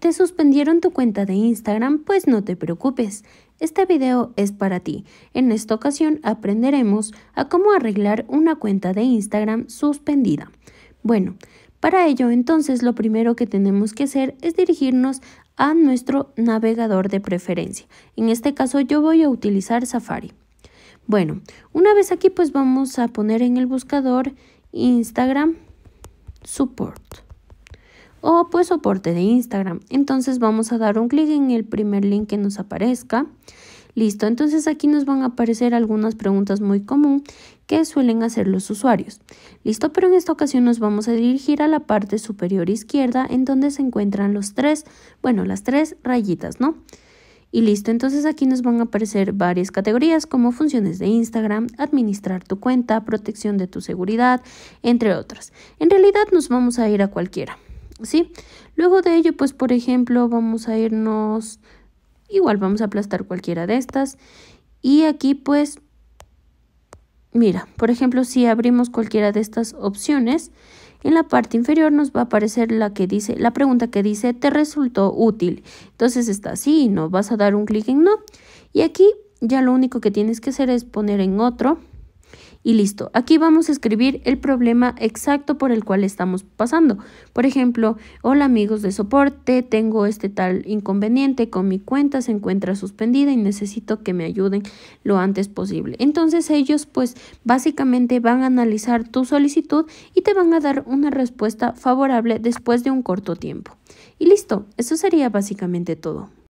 ¿Te suspendieron tu cuenta de Instagram? Pues no te preocupes. Este video es para ti. En esta ocasión aprenderemos a cómo arreglar una cuenta de Instagram suspendida. Bueno, para ello entonces lo primero que tenemos que hacer es dirigirnos a nuestro navegador de preferencia. En este caso yo voy a utilizar Safari. Bueno, una vez aquí pues vamos a poner en el buscador Instagram Support o pues soporte de Instagram. Entonces vamos a dar un clic en el primer link que nos aparezca. Listo, entonces aquí nos van a aparecer algunas preguntas muy común que suelen hacer los usuarios. Listo, pero en esta ocasión nos vamos a dirigir a la parte superior izquierda en donde se encuentran los tres, bueno, las tres rayitas, ¿no? Y listo, entonces aquí nos van a aparecer varias categorías como funciones de Instagram, administrar tu cuenta, protección de tu seguridad, entre otras. En realidad nos vamos a ir a cualquiera. ¿sí? Luego de ello, pues por ejemplo, vamos a irnos, igual vamos a aplastar cualquiera de estas y aquí pues, mira, por ejemplo, si abrimos cualquiera de estas opciones, en la parte inferior nos va a aparecer la que dice, la pregunta que dice, ¿te resultó útil? Entonces está así no, vas a dar un clic en no. Y aquí ya lo único que tienes que hacer es poner en otro y listo. Aquí vamos a escribir el problema exacto por el cual estamos pasando. Por ejemplo, hola amigos de soporte, tengo este tal inconveniente con mi cuenta, se encuentra suspendida y necesito que me ayuden lo antes posible. Entonces ellos pues básicamente van a analizar tu solicitud y te van a dar una respuesta favorable después de un corto tiempo. Y listo, eso sería básicamente todo.